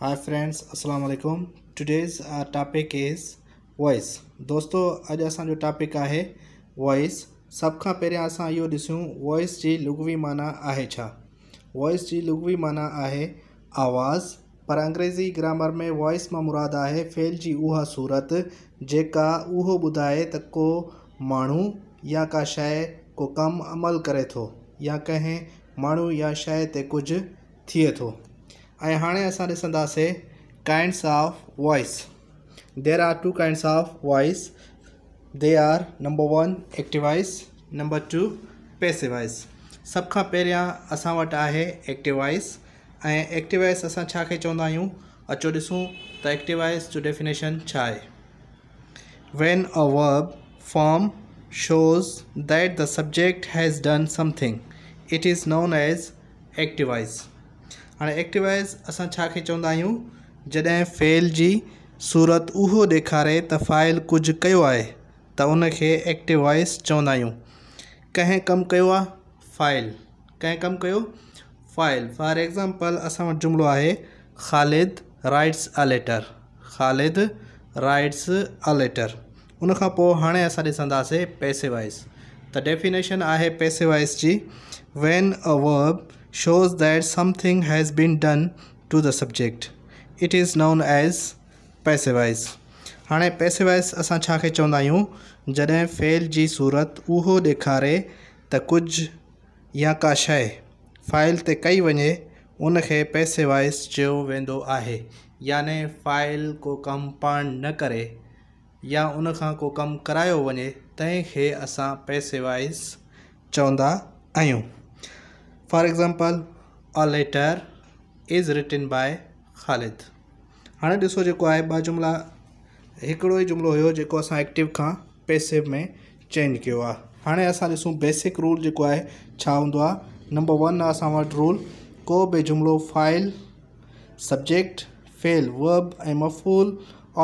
Hi friends अस्सलाम वालेकुम today's topic is voice दोस्तों अॼु असांजो टॉपिक है वॉइस सब का पे अस यो ॾिसूं वॉइस की लुगवी माना आहे छा वॉइस की लुगवी माना आहे आवाज़ पर अंग्रेज़ी ग्रामर में वॉइस में मुराद है फेल की उ सूरत जेका उहो ॿुधाए को मू या का शइ को कम अमल करे तो या कें मू या शइ ते थिए तो हाँ हाणे kinds of voice there are two kinds of voice they are number one active voice number two passive voice सभ खां पहिरियां असां वटि आहे एक्टिव वॉइस एक्टिव वॉइस चवंदा अचो ॾिसूं तो एक्टिव वॉइस जो डेफिनेशन छा when a verb form that the subject has done something it is known as as activize. हाणे एक्टिवाइज़ असां छा खे चवंदा आहियूं जॾहिं फेल जी सूरत उहो ॾेखारे त फाइल कुझु कयो आहे त उनखे एक्टिवाइज़ चवंदा आहियूं कंहिं कमु कयो आहे फाइल कंहिं कमु कयो फाइल फॉर एक्ज़ाम्पल असां वटि जुमिलो आहे Khalid writes a letter Khalid writes a letter उनखां पोइ हाणे असां ॾिसंदासीं पेसेवाइज़ त डेफिनेशन आहे पेसेवाइज़ जी when a verb shows that something has been done to the subject. It is known as passivize. हाणे पैसेवाइज़ असां छा खे चवंदा आहियूं जॾहिं फेल जी सूरत उहो ॾेखारे त कुझु या का शइ फाइल ते कई वञे उनखे पैसेवाइज़ चयो वेंदो आहे याने फाइल को कमु पाण न करे या उन खां को कमु करायो वञे तंहिंखे असां पैसेवाइज़ चवंदा आहियूं for example a letter is written by Khalid हाणे ॾिसो जेको आहे ॿ जुमिला हिकिड़ो ई जुमिलो हुयो जेको असां एक्टिव खां पेसिव में चेंज कयो आहे हाणे असां ॾिसूं बेसिक रूल जेको आहे छा हूंदो आहे नंबर वन आहे असां वटि रूल को बि जुमिलो फाइल सब्जेक्ट फेल वर्ब ऐं मफ़ूल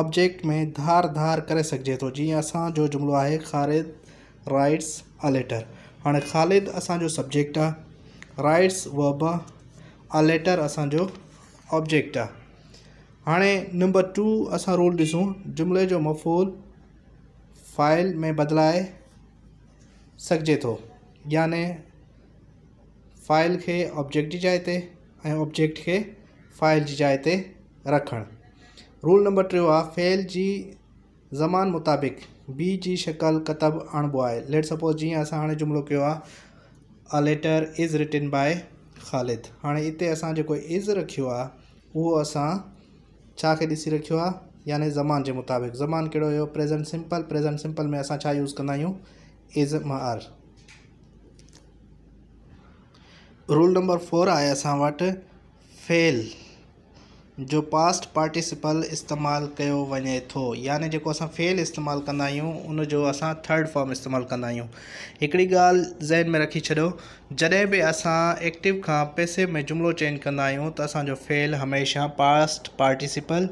ऑब्जेक्ट में धार धार करे सघिजे थो जीअं असांजो जुमिलो आहे ख़ारिद राइट्स अ लेटर हाणे ख़ालिद असांजो सब्जेक्ट आहे राइट्स वर्ब ॿ आ लेटर असांजो ऑब्जेक्ट आहे हाणे नंबर टू असां रूल ॾिसूं जुमले जो मफ़ूल फाइल में बदिलाए सघिजे थो याने फाइल खे ऑब्जेक्ट जी जाइ ते ऐं ऑब्जेक्ट खे फाइल जी जाइ ते रखणु रूल नंबर टियों आहे फेल जी ज़मान मुताबिक़ बी जी शकल कतब आणिबो आहे लेट सपोज़ जीअं असां हाणे जुमिलो कयो आहे a letter is written by Khalid हाँ इतने असां जेको इज़ रखियो आहे उहो यानि ज़मान के मुताबिक़ ज़मान कड़ो हो प्रेज़ेंट सिंपल प्रेज़ेंट सिंपल में अस यूज़ क्या इज म आर रूल नंबर फोर आहे असां फेल जो पास्ट पार्टिसिपल इस्तेमालु कयो वञे थो यानि जेको असां फेल इस्तेमालु कंदा आहियूं उनजो असां थर्ड फॉर्म इस्तेमालु कंदा आहियूं हिकिड़ी ॻाल्हि ज़हन में रखी छॾियो जॾहिं बि असां एक्टिव खां पैसे में जुमिलो चेंज कंदा आहियूं त असांजो फेल हमेशह पास्ट पार्टिसिपल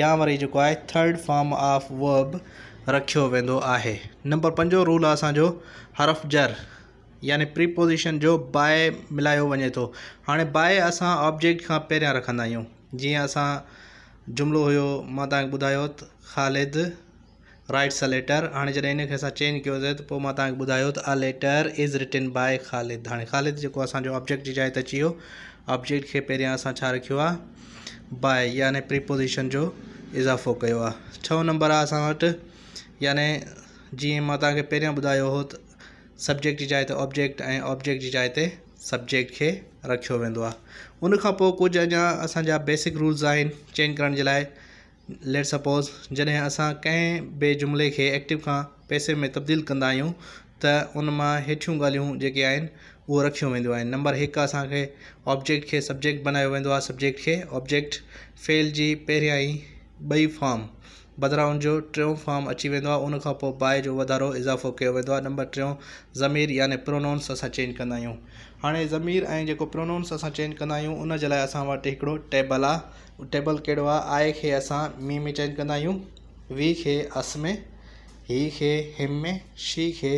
या वरी जेको आहे थर्ड फॉर्म ऑफ वर्ब रखियो वेंदो आहे नंबर पंजो रूल आहे असांजो हरफ जर यानी प्रीपोज़ीशन जो बाहि मिलायो वञे थो हाणे बाहि असां ऑब्जेक्ट खां पहिरियां रखंदा आहियूं जीअं असां जुमिलो हुयो मां तव्हांखे ॿुधायो त ख़ालिद राइट्स अ लेटर हाणे जॾहिं इनखे असां चेंज कयोसीं त पोइ मां तव्हांखे ॿुधायो त a letter is written by Khalid हाणे ख़ालिद जेको असांजो ऑब्जेक्ट जी जाइ ते अची वियो ऑब्जेक्ट खे पहिरियां असां छा रखियो आहे बाय याने प्रीपोज़िशन जो इज़ाफ़ो कयो आहे नंबर आहे असां वटि याने जीअं मां तव्हांखे पहिरियां ॿुधायो सब्जेक्ट जी जाइ ते ऑब्जेक्ट ऐं ऑब्जेक्ट जी जाइ ते सब्जेक्ट के रखियो वेंदो उन कुछ पोइ कुझु बेसिक रूल्स आज चेंज करण जे लाइ लेट सपोज़ जॾहिं असां कंहिं बे जुमिले खे एक्टिव का पैसे में तब्दील कंदा आहियूं त उन मां हेठियूं ॻाल्हियूं जेके नंबर एक असांखे ऑब्जेक्ट के सब्जेक्ट बनाया वेंदो आहे सब्जेक्ट खे ऑब्जेक्ट फेल की पहिरियां ही बई फॉर्म बदिरां उनजो टों फॉर्म अची वेंदो आहे उनखां जो वाधारो इज़ाफ़ो किया वेंदो आहे नंबर टियों ज़मीर यानि प्रोनाउंस अस चेंज क्यों हाणे ज़मीर ऐं जेको प्रोनाउंस असां चेंज कंदा आहियूं उनजे लाइ असां वटि हिकिड़ो टेबल आहे टेबल कहिड़ो आहे आए खे असां मी में चेंज कंदा आहियूं वी खे अस में ही खे हिम में शी खे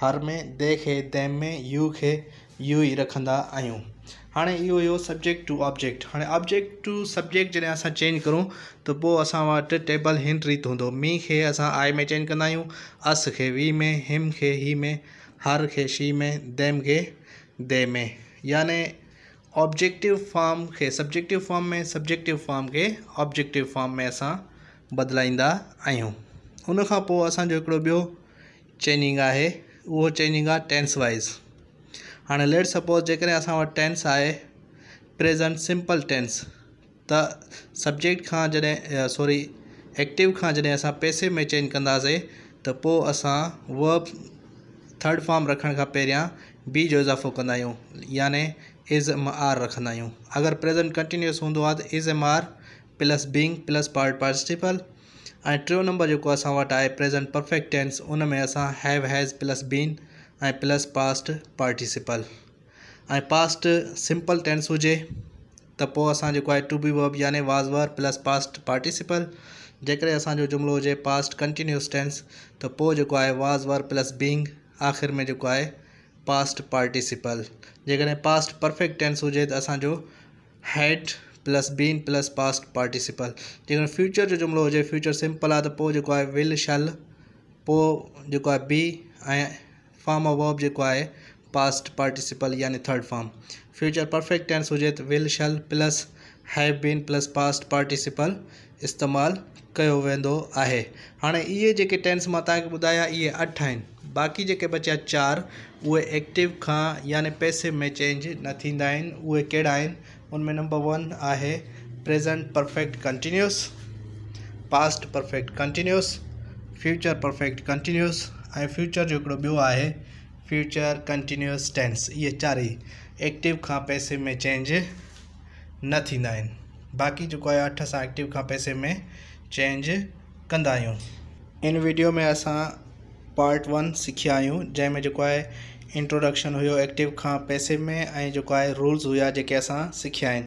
हर में दे खे दैम में यू खे यू ई रखंदा आहियूं हाणे इहो हुयो सब्जेक्ट टू ऑब्जेक्ट हाणे ऑब्जेक्ट टू सब्जेक्ट जॾहिं असां चेंज कयूं त पोइ असां वटि टेबल हिन रीति हूंदो मी खे असां आए में चेंज कंदा आहियूं अस खे वी में हिम खे हीअ में हर खे शी में दैम खे दे में यानि ऑब्जेक्टिव फॉर्म के सब्जेक्टिव फॉर्म में सब्जेक्टिव फॉर्म के ऑब्जेक्टिव फॉर्म में अस बदलाइंदा आहियूं उनखां पोइ असांजो हिकिड़ो ॿियो चेनिंग आहे उहो चेनिंग टेंस वाइज़ हाँ लेट सपोज़ जेकॾहिं असां टेंस आहे प्रेज़ेंट सिंपल टेंस त सब्जेक्ट खां जॾहिं सॉरी एक्टिव का जैसे असां पैसे में चेंज कंदासीं त पोइ वर्ब थर्ड फॉर्म रखण खां पहिरियां बी जो इज़ाफ़ो कंदा आहियूं याने इज़ एम आर रखंदा आहियूं अगरि प्रेज़ेंट कंटिन्यूस हूंदो आहे त is am are plus being plus part participle ऐं टियों नंबर जेको असां वटि आहे प्रेज़ेंट परफेक्ट टेंस उन में असां हैव हैज़ प्लस बीन ऐं प्लस पास्ट पार्टिसिपल ऐं पास्ट सिंपल टेंस हुजे त पोइ असां जेको आहे टू बी वब याने वाज़ वर प्लस पास्ट पार्टिसिपल जेकॾहिं असांजो जुमिलो हुजे पास्ट कंटिन्यूस टेंस त पोइ जेको आहे वाज़ वर प्लस बींग आख़िर में जो है पास्ट पार्टिसिपल जैसे पास्ट परफेक्ट टेंस हुजे त असांजो had plus been plus past participle जो फ्यूचर जो जुमिलो हो फ्यूचर सिंपल आ तो जो है विल शल पोइ जेको बी फॉर्म ऑफ वर्ब जो है पास्ट पार्टिसिपल यानी third form future perfect tense हुजे तो will shall plus have been plus past participle इस्तेमाल कयो वेंदो आहे हाणे इहे जेके टेंस मां तव्हांखे ॿुधाया इहे अठ आहिनि बाक़ी जेके बचिया चार उहे एक्टिव खां याने पैसे में चेंज न थींदा आहिनि उहे कहिड़ा आहिनि उन में नंबर वन आहे present perfect continuous past perfect continuous future perfect continuous ऐं फ्यूचर जो हिकिड़ो ॿियो आहे फ्यूचर कंटिन्यूस टेंस इहे चारई एक्टिव खां पैसे में चेंज न थींदा आहिनि बाक़ी जेको आहे अठ सां एक्टिव खां पैसे में चेंज कंदा इन वीडियो में अस पार्ट वन सिखिया आहियूं जंहिंमें जेको इंट्रोडक्शन हुए एक्टिव का पैसिव में जो है रूल्स हुआ जो असां